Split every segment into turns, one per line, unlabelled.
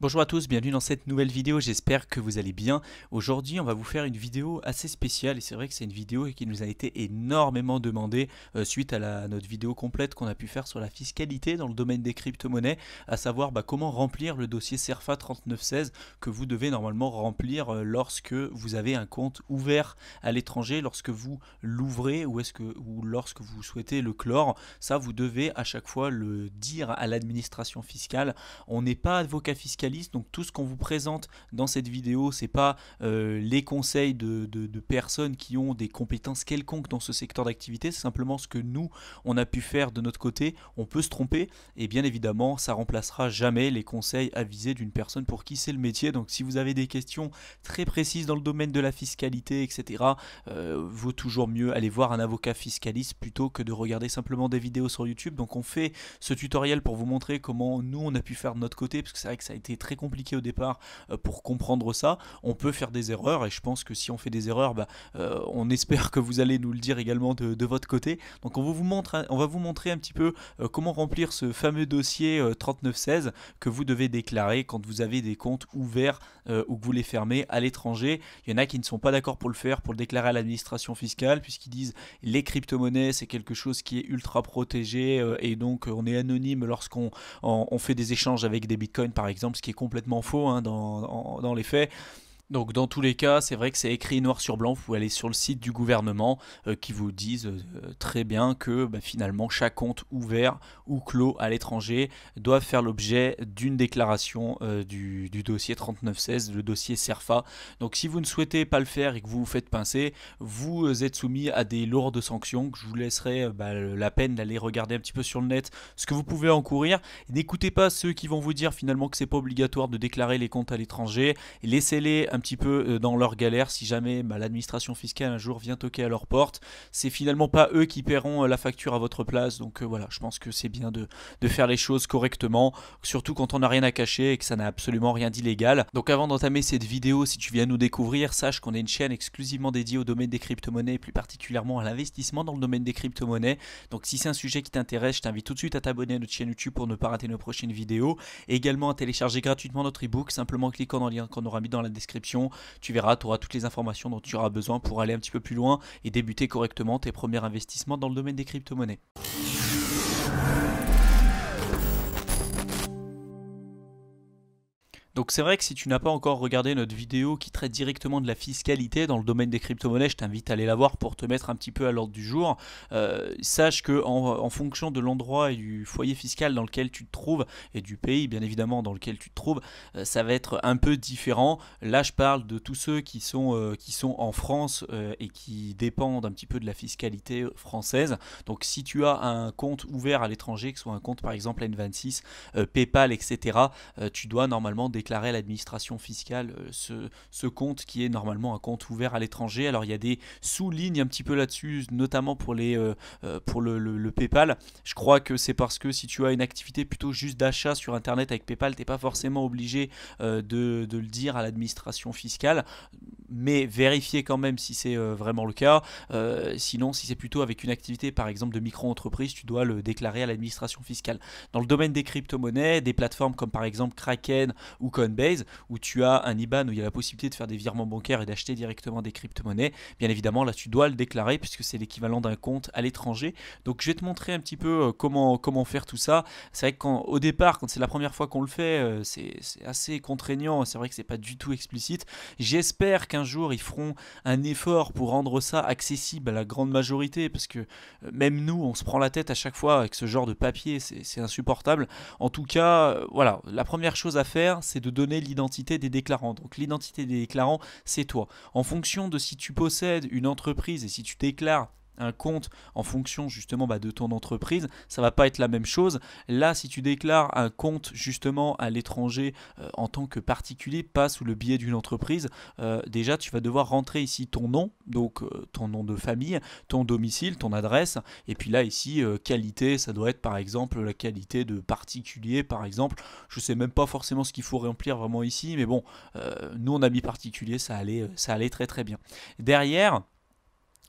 Bonjour à tous, bienvenue dans cette nouvelle vidéo, j'espère que vous allez bien. Aujourd'hui on va vous faire une vidéo assez spéciale et c'est vrai que c'est une vidéo qui nous a été énormément demandée euh, suite à, notre vidéo complète qu'on a pu faire sur la fiscalité dans le domaine des crypto-monnaies, à savoir bah, comment remplir le dossier SERFA 3916 que vous devez normalement remplir euh, lorsque vous avez un compte ouvert à l'étranger, lorsque vous l'ouvrez ou, ou lorsque vous souhaitez le clore. Ça vous devez à chaque fois le dire à l'administration fiscale. On n'est pas avocat fiscal donc tout ce qu'on vous présente dans cette vidéo, c'est pas euh, les conseils de, personnes qui ont des compétences quelconques dans ce secteur d'activité, c'est simplement ce que nous, on a pu faire de notre côté. On peut se tromper et bien évidemment, ça remplacera jamais les conseils avisés d'une personne pour qui c'est le métier. Donc si vous avez des questions très précises dans le domaine de la fiscalité, etc., euh, vaut toujours mieux aller voir un avocat fiscaliste plutôt que de regarder simplement des vidéos sur YouTube. Donc on fait ce tutoriel pour vous montrer comment nous on a pu faire de notre côté, parce que c'est vrai que ça a été très compliqué au départ euh, pour comprendre ça. On peut faire des erreurs et je pense que si on fait des erreurs, bah, euh, on espère que vous allez nous le dire également de, votre côté. Donc on, vous montre, on va vous montrer un petit peu euh, comment remplir ce fameux dossier 3916 que vous devez déclarer quand vous avez des comptes ouverts ou que vous les fermez à l'étranger. Il y en a qui ne sont pas d'accord pour le faire, pour le déclarer à l'administration fiscale, puisqu'ils disent les crypto-monnaies, c'est quelque chose qui est ultra protégé et donc on est anonyme lorsqu'on fait des échanges avec des bitcoins par exemple, ce qui complètement faux hein, dans, les faits. Donc dans tous les cas, c'est vrai que c'est écrit noir sur blanc, vous pouvez aller sur le site du gouvernement euh, qui vous disent euh, très bien que bah, finalement chaque compte ouvert ou clos à l'étranger doit faire l'objet d'une déclaration euh, du, dossier 3916, le dossier SERFA. Donc si vous ne souhaitez pas le faire et que vous vous faites pincer, vous êtes soumis à des lourdes sanctions que je vous laisserai bah, la peine d'aller regarder un petit peu sur le net ce que vous pouvez encourir. N'écoutez pas ceux qui vont vous dire finalement que c'est pas obligatoire de déclarer les comptes à l'étranger, laissez-les un petit peu euh, dans leur galère si jamais bah, l'administration fiscale un jour vient toquer à leur porte. C'est finalement pas eux qui paieront euh, la facture à votre place. Donc euh, voilà, je pense que c'est bien de, faire les choses correctement, surtout quand on n'a rien à cacher et que ça n'a absolument rien d'illégal. Donc avant d'entamer cette vidéo, si tu viens nous découvrir, sache qu'on est une chaîne exclusivement dédiée au domaine des crypto-monnaies et plus particulièrement à l'investissement dans le domaine des crypto-monnaies. Donc si c'est un sujet qui t'intéresse, je t'invite tout de suite à t'abonner à notre chaîne YouTube pour ne pas rater nos prochaines vidéos et également à télécharger gratuitement notre ebook simplement en cliquant dans le lien qu'on aura mis dans la description tu verras, tu auras toutes les informations dont tu auras besoin pour aller un petit peu plus loin et débuter correctement tes premiers investissements dans le domaine des crypto-monnaies. Donc c'est vrai que si tu n'as pas encore regardé notre vidéo qui traite directement de la fiscalité dans le domaine des crypto-monnaies, je t'invite à aller la voir pour te mettre un petit peu à l'ordre du jour. Euh, sache que en, fonction de l'endroit et du foyer fiscal dans lequel tu te trouves, et du pays bien évidemment dans lequel tu te trouves, euh, ça va être un peu différent. Là je parle de tous ceux qui sont, euh, qui sont en France et qui dépendent un petit peu de la fiscalité française. Donc si tu as un compte ouvert à l'étranger, que ce soit un compte par exemple N26, PayPal, etc., tu dois normalement déclarer à l'administration fiscale euh, ce, ce, compte qui est normalement un compte ouvert à l'étranger. Alors il y a des sous-lignes un petit peu là-dessus, notamment pour, les, euh, euh, pour le, le, PayPal. Je crois que c'est parce que si tu as une activité plutôt juste d'achat sur Internet avec PayPal, t'es pas forcément obligé de, le dire à l'administration fiscale. Mais vérifier quand même si c'est vraiment le cas. sinon, si c'est plutôt avec une activité, par exemple, de micro-entreprise, tu dois le déclarer à l'administration fiscale. Dans le domaine des crypto-monnaies, des plateformes comme par exemple Kraken ou Coinbase, où tu as un IBAN où il y a la possibilité de faire des virements bancaires et d'acheter directement des crypto-monnaies, bien évidemment, là, tu dois le déclarer puisque c'est l'équivalent d'un compte à l'étranger. Donc, je vais te montrer un petit peu euh, comment, comment faire tout ça. C'est vrai qu'au départ, quand c'est la première fois qu'on le fait, euh, c'est assez contraignant. C'est vrai que c'est pas du tout explicite. J'espère qu'un jour, ils feront un effort pour rendre ça accessible à la grande majorité parce que euh, même nous, on se prend la tête à chaque fois avec ce genre de papier. C'est insupportable. En tout cas, voilà, la première chose à faire, c'est de donner l'identité des déclarants. Donc l'identité des déclarants, c'est toi. En fonction de si tu possèdes une entreprise et si tu déclares un compte en fonction justement bah, de ton entreprise, ça va pas être la même chose. Là, si tu déclares un compte justement à l'étranger euh, en tant que particulier, pas sous le biais d'une entreprise, euh, déjà tu vas devoir rentrer ici ton nom, donc euh, ton nom de famille, ton domicile, ton adresse, et puis là ici qualité, ça doit être par exemple la qualité de particulier, par exemple. Je sais même pas forcément ce qu'il faut remplir vraiment ici, mais bon, nous on a mis particulier, ça allait, ça allait très très bien. Derrière,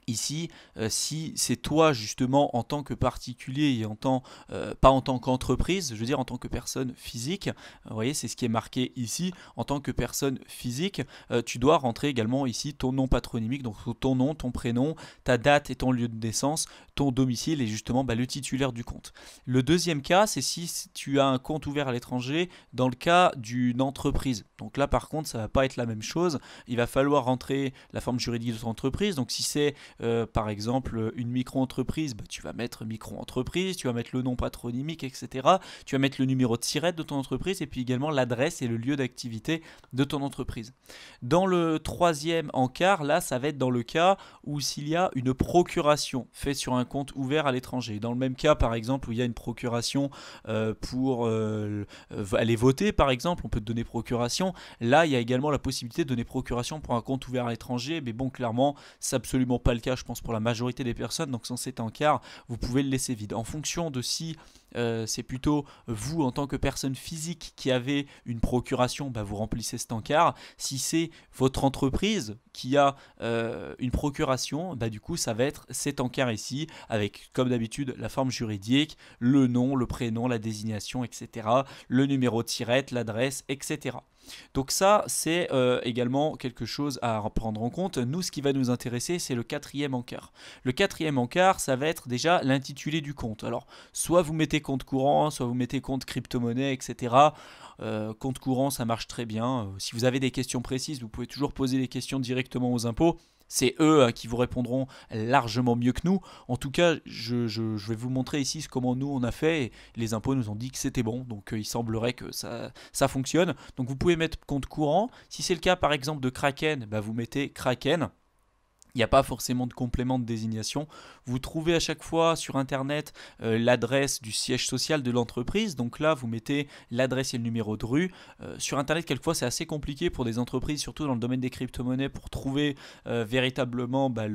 Ici, euh, si c'est toi justement en tant que particulier et en tant, euh, pas en tant qu'entreprise, je veux dire en tant que personne physique, euh, vous voyez c'est ce qui est marqué ici, en tant que personne physique, tu dois rentrer également ici ton nom patronymique, donc ton nom, ton prénom, ta date et ton lieu de naissance, ton domicile et justement bah, le titulaire du compte. Le deuxième cas, c'est si tu as un compte ouvert à l'étranger dans le cas d'une entreprise. Donc là par contre, ça va pas être la même chose, il va falloir rentrer la forme juridique de ton entreprise, donc si c'est euh, par exemple une micro-entreprise, bah, tu vas mettre micro-entreprise, tu vas mettre le nom patronymique, etc. Tu vas mettre le numéro de SIRET de ton entreprise et puis également l'adresse et le lieu d'activité de ton entreprise. Dans le troisième encart, là, ça va être dans le cas où s'il y a une procuration faite sur un compte ouvert à l'étranger. Dans le même cas, par exemple, où il y a une procuration euh, pour euh, aller voter, par exemple, on peut te donner procuration. Là, il y a également la possibilité de donner procuration pour un compte ouvert à l'étranger, mais bon, clairement, c'est absolument pas le cas je pense pour la majorité des personnes, donc sans cet encart, vous pouvez le laisser vide. En fonction de si euh, c'est plutôt vous en tant que personne physique qui avez une procuration, bah, vous remplissez cet encart. Si c'est votre entreprise qui a euh, une procuration, bah, du coup ça va être cet encart ici, avec comme d'habitude la forme juridique, le nom, le prénom, la désignation, etc., le numéro de tirette, l'adresse, etc. Donc ça, c'est euh, également quelque chose à prendre en compte. Nous, ce qui va nous intéresser, c'est le quatrième encart. Le quatrième encart, ça va être déjà l'intitulé du compte. Alors, soit vous mettez compte courant, soit vous mettez compte crypto-monnaie, etc. Euh, compte courant, ça marche très bien. Euh, si vous avez des questions précises, vous pouvez toujours poser des questions directement aux impôts. C'est eux euh, qui vous répondront largement mieux que nous. En tout cas, je, vais vous montrer ici comment nous on a fait. les impôts nous ont dit que c'était bon, donc euh, il semblerait que ça, fonctionne. Donc vous pouvez mettre compte courant. Si c'est le cas par exemple de Kraken, bah, vous mettez Kraken il n'y a pas forcément de complément de désignation. Vous trouvez à chaque fois sur Internet euh, l'adresse du siège social de l'entreprise. Donc là, vous mettez l'adresse et le numéro de rue. Euh, sur Internet, quelquefois, c'est assez compliqué pour des entreprises, surtout dans le domaine des crypto-monnaies, pour trouver euh, véritablement bah,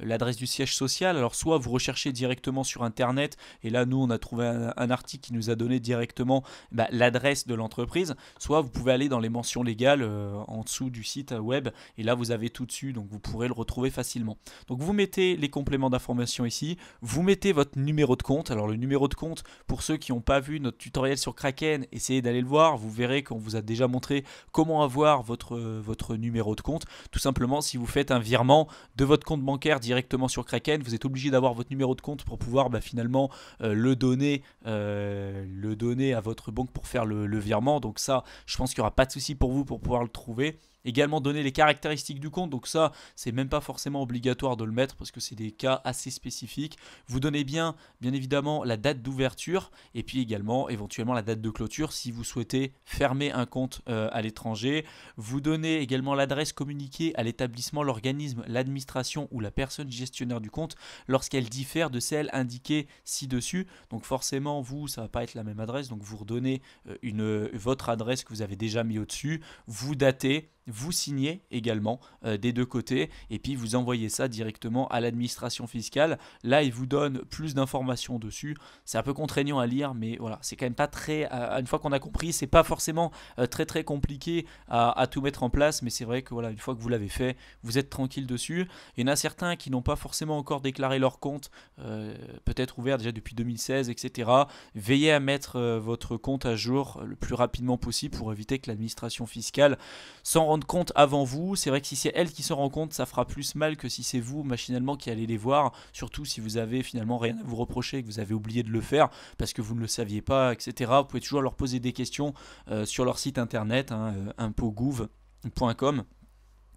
l'adresse du siège social. Alors soit vous recherchez directement sur Internet, et là, nous, on a trouvé un, article qui nous a donné directement bah, l'adresse de l'entreprise, soit vous pouvez aller dans les mentions légales en dessous du site web, et là, vous avez tout dessus, donc vous pourrez le retrouver facilement. Donc vous mettez les compléments d'information ici, vous mettez votre numéro de compte. Alors le numéro de compte, pour ceux qui n'ont pas vu notre tutoriel sur Kraken, essayez d'aller le voir. Vous verrez qu'on vous a déjà montré comment avoir votre, euh, votre numéro de compte. Tout simplement, si vous faites un virement de votre compte bancaire directement sur Kraken, vous êtes obligé d'avoir votre numéro de compte pour pouvoir bah, finalement euh, le, donner, euh, le donner à votre banque pour faire le, le virement. Donc ça, je pense qu'il n'y aura pas de souci pour vous pour pouvoir le trouver également donner les caractéristiques du compte. Donc ça, c'est même pas forcément obligatoire de le mettre parce que c'est des cas assez spécifiques. Vous donnez bien, bien évidemment, la date d'ouverture et puis également éventuellement la date de clôture si vous souhaitez fermer un compte euh, à l'étranger. Vous donnez également l'adresse communiquée à l'établissement, l'organisme, l'administration ou la personne gestionnaire du compte lorsqu'elle diffère de celle indiquée ci-dessus. Donc forcément, vous, ça va pas être la même adresse. Donc vous redonnez euh, une, votre adresse que vous avez déjà mis au-dessus. Vous datez vous signez également euh, des deux côtés et puis vous envoyez ça directement à l'administration fiscale. Là, il vous donne plus d'informations dessus. C'est un peu contraignant à lire, mais voilà, c'est quand même pas très. une fois qu'on a compris, c'est pas forcément euh, très très compliqué à, tout mettre en place, mais c'est vrai que voilà, une fois que vous l'avez fait, vous êtes tranquille dessus. Il y en a certains qui n'ont pas forcément encore déclaré leur compte, euh, peut-être ouvert déjà depuis 2016, etc. Veillez à mettre votre compte à jour le plus rapidement possible pour éviter que l'administration fiscale s'en compte avant vous. C'est vrai que si c'est elle qui se rend compte, ça fera plus mal que si c'est vous machinalement qui allez les voir. Surtout si vous avez finalement rien à vous reprocher, que vous avez oublié de le faire parce que vous ne le saviez pas, etc. Vous pouvez toujours leur poser des questions euh, sur leur site internet, hein, euh, impogouv.com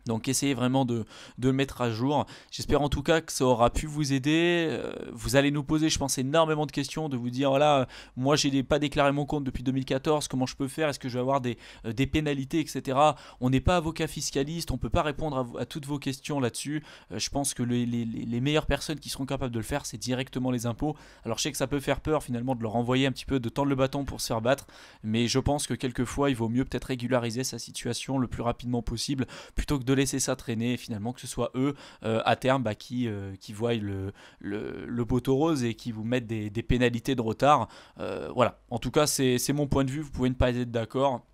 donc essayez vraiment de, le mettre à jour. J'espère en tout cas que ça aura pu vous aider. Euh, vous allez nous poser, je pense, énormément de questions, de vous dire, voilà, moi n'ai pas déclaré mon compte depuis 2014, comment je peux faire, est-ce que je vais avoir des, euh, pénalités, etc. On n'est pas avocat fiscaliste, on ne peut pas répondre à, toutes vos questions là-dessus. Euh, je pense que les, les, meilleures personnes qui seront capables de le faire, c'est directement les impôts. Alors je sais que ça peut faire peur finalement de leur envoyer un petit peu, de tendre le bâton pour se faire battre, mais je pense que quelquefois il vaut mieux peut-être régulariser sa situation le plus rapidement possible plutôt que de laisser ça traîner et finalement que ce soit eux euh, à terme bah, qui, euh, qui voient le, le, poteau rose et qui vous mettent des pénalités de retard. Euh, voilà, en tout cas c'est mon point de vue, vous pouvez ne pas être d'accord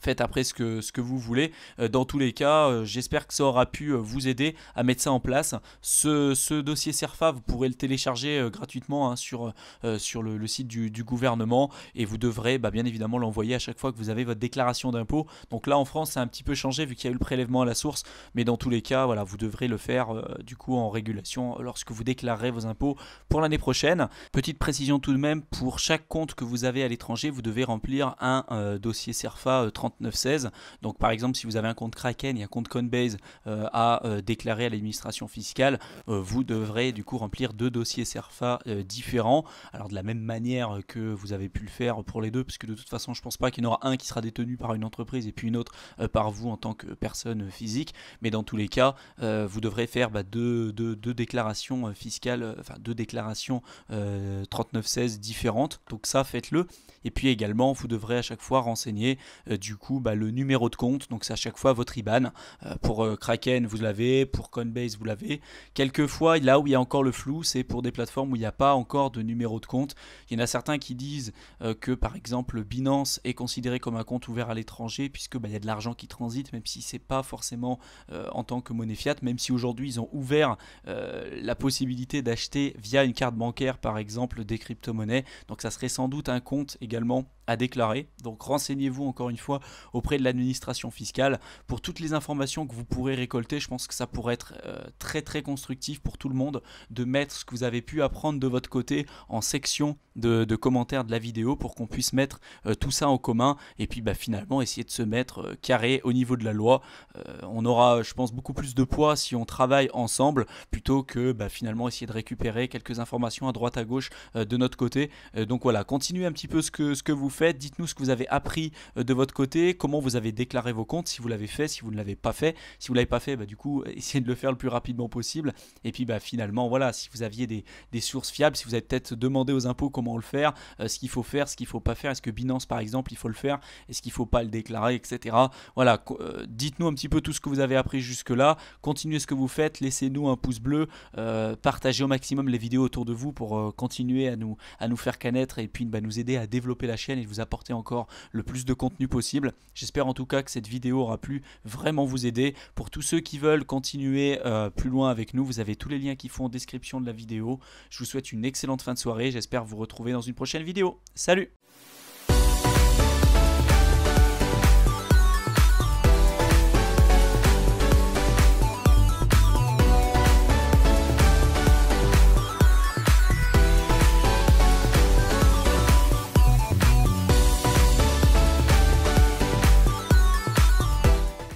faites après ce que, ce que vous voulez. Euh, dans tous les cas, euh, j'espère que ça aura pu euh, vous aider à mettre ça en place. Ce, dossier SERFA, vous pourrez le télécharger gratuitement hein, sur, sur le, site du, gouvernement et vous devrez bah, bien évidemment l'envoyer à chaque fois que vous avez votre déclaration d'impôt. Donc là en France, ça a un petit peu changé vu qu'il y a eu le prélèvement à la source, mais dans tous les cas, voilà, vous devrez le faire du coup en régulation lorsque vous déclarerez vos impôts pour l'année prochaine. Petite précision tout de même, pour chaque compte que vous avez à l'étranger, vous devez remplir un dossier SERFA 30 3916. Donc par exemple, si vous avez un compte Kraken et un compte Coinbase euh, à euh, déclarer à l'administration fiscale, euh, vous devrez du coup remplir deux dossiers SERFA différents. Alors de la même manière que vous avez pu le faire pour les deux, puisque de toute façon, je pense pas qu'il y en aura un qui sera détenu par une entreprise et puis une autre par vous en tant que personne physique. Mais dans tous les cas, vous devrez faire bah, deux, deux, déclarations fiscales, enfin deux déclarations 3916 différentes. Donc ça, faites-le. Et puis également, vous devrez à chaque fois renseigner du bah, le numéro de compte, donc c'est à chaque fois votre IBAN. Euh, pour euh, Kraken, vous l'avez, pour Coinbase, vous l'avez. Quelquefois, là où il y a encore le flou, c'est pour des plateformes où il n'y a pas encore de numéro de compte. Il y en a certains qui disent euh, que par exemple Binance est considéré comme un compte ouvert à l'étranger, puisque bah, il y a de l'argent qui transite, même si c'est pas forcément en tant que monnaie fiat, même si aujourd'hui ils ont ouvert la possibilité d'acheter via une carte bancaire par exemple des crypto-monnaies. Donc ça serait sans doute un compte également à déclarer. Donc renseignez-vous encore une fois auprès de l'administration fiscale pour toutes les informations que vous pourrez récolter. Je pense que ça pourrait être euh, très très constructif pour tout le monde de mettre ce que vous avez pu apprendre de votre côté en section de, commentaires de la vidéo pour qu'on puisse mettre euh, tout ça en commun et puis bah, finalement essayer de se mettre euh, carré au niveau de la loi. on aura, je pense, beaucoup plus de poids si on travaille ensemble plutôt que bah, finalement essayer de récupérer quelques informations à droite à gauche de notre côté. donc voilà, continuez un petit peu ce que, ce que vous faites, dites-nous ce que vous avez appris de votre côté comment vous avez déclaré vos comptes, si vous l'avez fait, si vous ne l'avez pas fait. Si vous ne l'avez pas fait, bah, du coup, essayez de le faire le plus rapidement possible. Et puis bah, finalement, voilà, si vous aviez des, sources fiables, si vous avez peut-être demandé aux impôts comment le faire, euh, ce qu'il faut faire, ce qu'il ne faut pas faire, est-ce que Binance par exemple, il faut le faire, est-ce qu'il ne faut pas le déclarer, etc. Voilà, euh, dites-nous un petit peu tout ce que vous avez appris jusque-là, continuez ce que vous faites, laissez-nous un pouce bleu, euh, partagez au maximum les vidéos autour de vous pour continuer à nous, à nous faire connaître et puis bah, nous aider à développer la chaîne et vous apporter encore le plus de contenu possible. J'espère en tout cas que cette vidéo aura pu vraiment vous aider. Pour tous ceux qui veulent continuer euh, plus loin avec nous, vous avez tous les liens qui font en description de la vidéo. Je vous souhaite une excellente fin de soirée. J'espère vous retrouver dans une prochaine vidéo. Salut